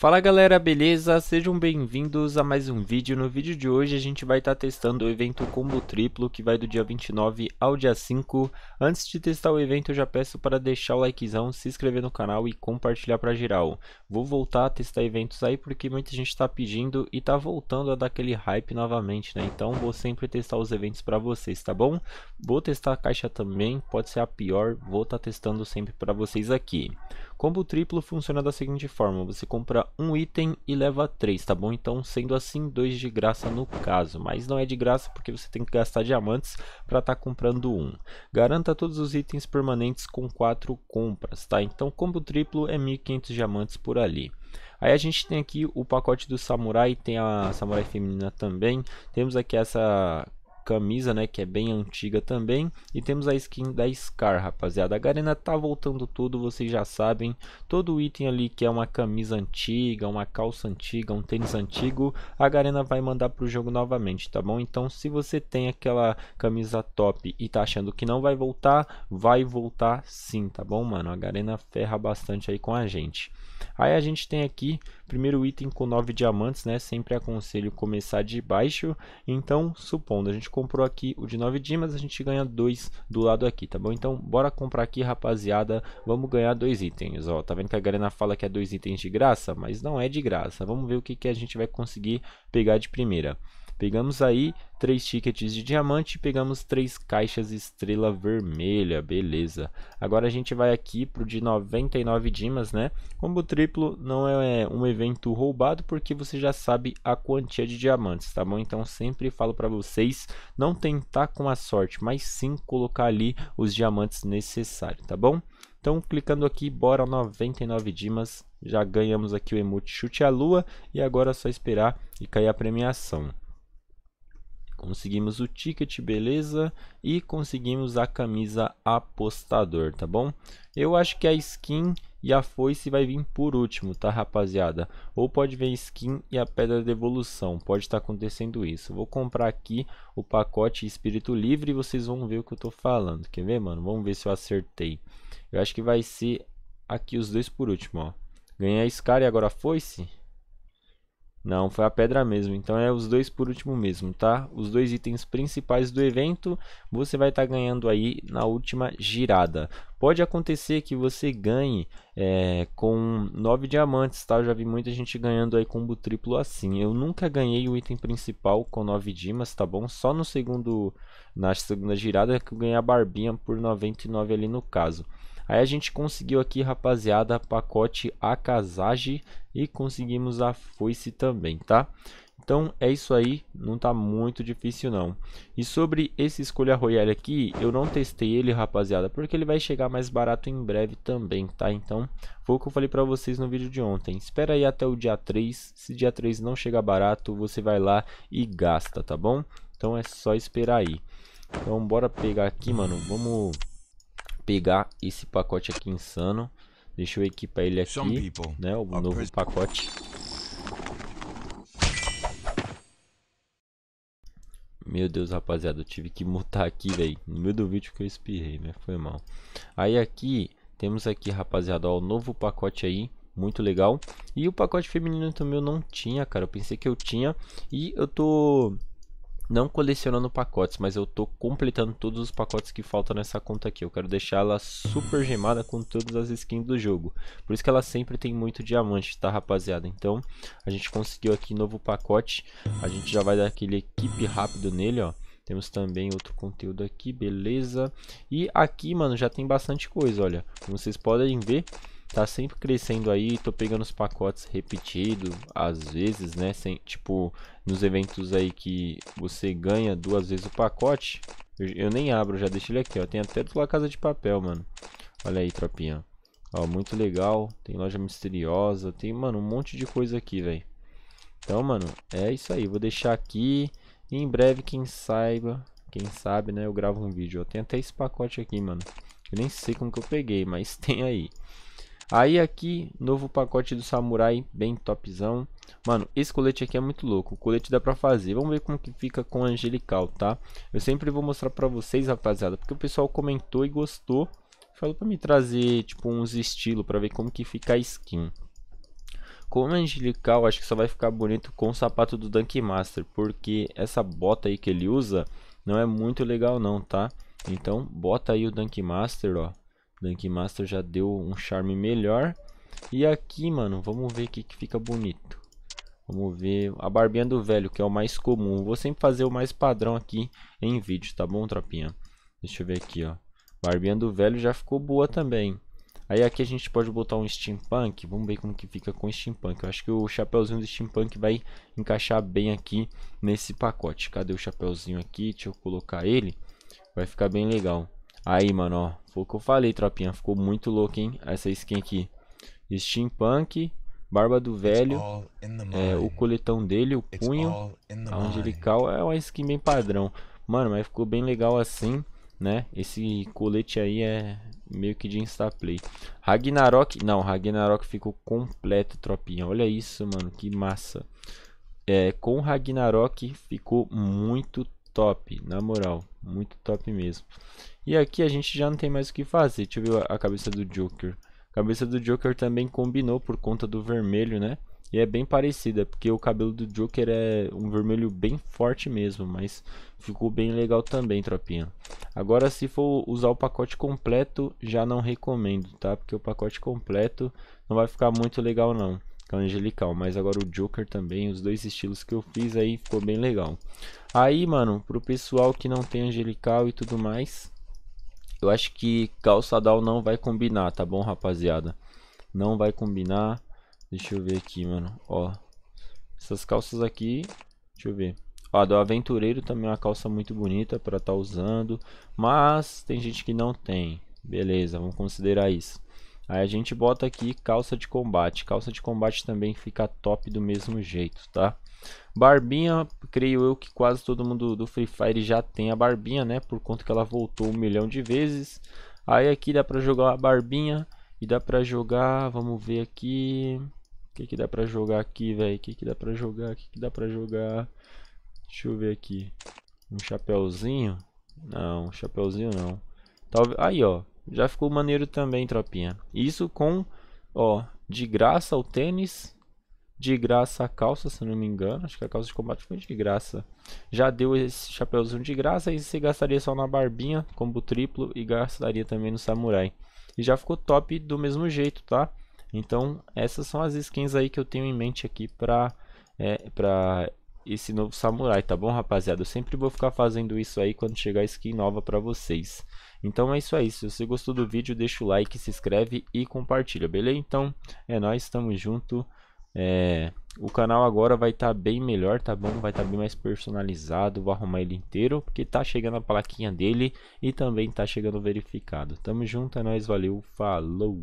Fala galera, beleza? Sejam bem-vindos a mais um vídeo. No vídeo de hoje a gente vai estar tá testando o evento combo triplo que vai do dia 29 ao dia 5. Antes de testar o evento eu já peço para deixar o likezão, se inscrever no canal e compartilhar para geral. Vou voltar a testar eventos aí porque muita gente está pedindo e está voltando a dar aquele hype novamente, né? Então vou sempre testar os eventos para vocês, tá bom? Vou testar a caixa também, pode ser a pior, vou estar tá testando sempre para vocês aqui. Combo triplo funciona da seguinte forma, você compra um item e leva três, tá bom? Então, sendo assim, dois de graça no caso, mas não é de graça porque você tem que gastar diamantes para estar tá comprando um. Garanta todos os itens permanentes com quatro compras, tá? Então, combo triplo é 1.500 diamantes por ali. Aí a gente tem aqui o pacote do samurai, tem a samurai feminina também. Temos aqui essa camisa, né, que é bem antiga também. E temos a skin da Scar, rapaziada. A Garena tá voltando tudo, vocês já sabem. Todo item ali que é uma camisa antiga, uma calça antiga, um tênis antigo, a Garena vai mandar pro jogo novamente, tá bom? Então, se você tem aquela camisa top e tá achando que não vai voltar, vai voltar sim, tá bom, mano? A Garena ferra bastante aí com a gente. Aí a gente tem aqui, primeiro item com 9 diamantes, né? Sempre aconselho começar de baixo. Então, supondo, a gente comprou aqui o de 9 dimas, a gente ganha 2 do lado aqui, tá bom? Então, bora comprar aqui, rapaziada. Vamos ganhar dois itens, ó. Tá vendo que a galera fala que é dois itens de graça? Mas não é de graça. Vamos ver o que, que a gente vai conseguir pegar de primeira. Pegamos aí três tickets de diamante e pegamos três caixas estrela vermelha, beleza. Agora a gente vai aqui pro de 99 dimas, né? Combo triplo não é, é um evento roubado porque você já sabe a quantia de diamantes, tá bom? Então sempre falo para vocês não tentar com a sorte, mas sim colocar ali os diamantes necessários, tá bom? Então clicando aqui, bora 99 dimas, já ganhamos aqui o emote chute à lua e agora é só esperar e cair a premiação. Conseguimos o ticket, beleza? E conseguimos a camisa apostador, tá bom? Eu acho que a skin e a foice vai vir por último, tá rapaziada? Ou pode vir skin e a pedra de evolução, pode estar tá acontecendo isso. Vou comprar aqui o pacote espírito livre e vocês vão ver o que eu tô falando. Quer ver, mano? Vamos ver se eu acertei. Eu acho que vai ser aqui os dois por último, ó. Ganhei a Scar e agora a foice? Não, foi a pedra mesmo. Então é os dois por último mesmo, tá? Os dois itens principais do evento você vai estar tá ganhando aí na última girada. Pode acontecer que você ganhe é, com 9 diamantes, tá? Eu já vi muita gente ganhando aí combo triplo assim. Eu nunca ganhei o item principal com 9 dimas, tá bom? Só no segundo, na segunda girada que eu ganhei a barbinha por 99 ali no caso. Aí a gente conseguiu aqui, rapaziada, pacote Akazage e conseguimos a foice também, tá? Então é isso aí, não tá muito difícil não. E sobre esse escolha royale aqui, eu não testei ele, rapaziada, porque ele vai chegar mais barato em breve também, tá? Então, foi o que eu falei pra vocês no vídeo de ontem. Espera aí até o dia 3, se dia 3 não chegar barato, você vai lá e gasta, tá bom? Então é só esperar aí. Então bora pegar aqui, mano, vamos pegar esse pacote aqui insano. Deixa eu equipar ele aqui, né? O novo pacote. Meu Deus, rapaziada, eu tive que mutar aqui, velho. No meio do vídeo que eu espirrei, né? Foi mal. Aí aqui, temos aqui, rapaziada, ó, o novo pacote aí. Muito legal. E o pacote feminino também eu não tinha, cara. Eu pensei que eu tinha. E eu tô não colecionando pacotes, mas eu tô completando todos os pacotes que faltam nessa conta aqui. Eu quero deixar ela super gemada com todas as skins do jogo. Por isso que ela sempre tem muito diamante, tá rapaziada? Então, a gente conseguiu aqui novo pacote. A gente já vai dar aquele equipe rápido nele, ó. Temos também outro conteúdo aqui, beleza. E aqui, mano, já tem bastante coisa, olha. Como vocês podem ver, tá sempre crescendo aí, tô pegando os pacotes repetidos, às vezes, né, sem, tipo, nos eventos aí que você ganha duas vezes o pacote, eu, eu nem abro, já deixo ele aqui, ó, tem até do La Casa de Papel, mano, olha aí, tropinha, ó, muito legal, tem loja misteriosa, tem, mano, um monte de coisa aqui, velho, então, mano, é isso aí, vou deixar aqui, e em breve, quem saiba, quem sabe, né, eu gravo um vídeo, ó, tem até esse pacote aqui, mano, eu nem sei como que eu peguei, mas tem aí. Aí aqui, novo pacote do Samurai, bem topzão. Mano, esse colete aqui é muito louco. O colete dá pra fazer. Vamos ver como que fica com o Angelical, tá? Eu sempre vou mostrar pra vocês, rapaziada. Porque o pessoal comentou e gostou. Falou pra me trazer, tipo, uns estilos pra ver como que fica a skin. Com o Angelical, acho que só vai ficar bonito com o sapato do Dunk Master. Porque essa bota aí que ele usa não é muito legal não, tá? Então, bota aí o Dunk Master, ó. Dunk Master já deu um charme melhor. E aqui, mano, vamos ver o que, que fica bonito. Vamos ver a barbinha do velho, que é o mais comum. Vou sempre fazer o mais padrão aqui em vídeo, tá bom, tropinha? Deixa eu ver aqui, ó. Barbinha do velho já ficou boa também. Aí aqui a gente pode botar um steampunk. Vamos ver como que fica com steampunk. Eu acho que o chapéuzinho do steampunk vai encaixar bem aqui nesse pacote. Cadê o chapéuzinho aqui? Deixa eu colocar ele. Vai ficar bem legal. Aí, mano, ó. Foi o que eu falei, tropinha. Ficou muito louco, hein? Essa skin aqui. Steampunk, barba do velho, é, o coletão dele, o punho, a angelical. É uma skin bem padrão. Mano, mas ficou bem legal assim, né? Esse colete aí é meio que de instaplay. Ragnarok, não, Ragnarok ficou completo, tropinha. Olha isso, mano, que massa. É, com Ragnarok ficou muito top, na moral, muito top mesmo. E aqui a gente já não tem mais o que fazer, deixa eu ver a cabeça do Joker. A cabeça do Joker também combinou por conta do vermelho, né? E é bem parecida, porque o cabelo do Joker é um vermelho bem forte mesmo, mas ficou bem legal também, tropinha. Agora, se for usar o pacote completo, já não recomendo, tá? Porque o pacote completo não vai ficar muito legal, não que é o angelical. Mas agora o Joker também, os dois estilos que eu fiz aí ficou bem legal. Aí, mano, pro pessoal que não tem angelical e tudo mais, eu acho que calçadal não vai combinar, tá bom, rapaziada? Não vai combinar. Deixa eu ver aqui, mano. Ó, essas calças aqui, deixa eu ver. Ó, do Aventureiro também é uma calça muito bonita para estar tá usando, mas tem gente que não tem. Beleza, vamos considerar isso. Aí a gente bota aqui calça de combate. Calça de combate também fica top do mesmo jeito, tá? Barbinha, creio eu que quase todo mundo do Free Fire já tem a barbinha, né? Por conta que ela voltou um milhão de vezes. Aí aqui dá pra jogar a barbinha e dá pra jogar, vamos ver aqui... O que que dá pra jogar aqui, velho? O que que dá pra jogar? O que que dá pra jogar? Deixa eu ver aqui. Um chapéuzinho? Não, um chapéuzinho não. Talvez... Aí, ó. Já ficou maneiro também, tropinha. Isso com, ó, de graça o tênis, de graça a calça, se não me engano. Acho que a calça de combate foi de graça. Já deu esse chapéuzinho de graça e você gastaria só na barbinha, combo triplo e gastaria também no samurai. E já ficou top do mesmo jeito, tá? Então, essas são as skins aí que eu tenho em mente aqui pra, é, pra esse novo samurai, tá bom, rapaziada? Eu sempre vou ficar fazendo isso aí quando chegar skin nova pra vocês. Então é isso aí, se você gostou do vídeo, deixa o like, se inscreve e compartilha, beleza? Então é nóis, tamo junto. É, o canal agora vai estar tá bem melhor, tá bom? Vai estar tá bem mais personalizado, vou arrumar ele inteiro, porque tá chegando a plaquinha dele e também tá chegando verificado. Tamo junto, é nóis, valeu, falou!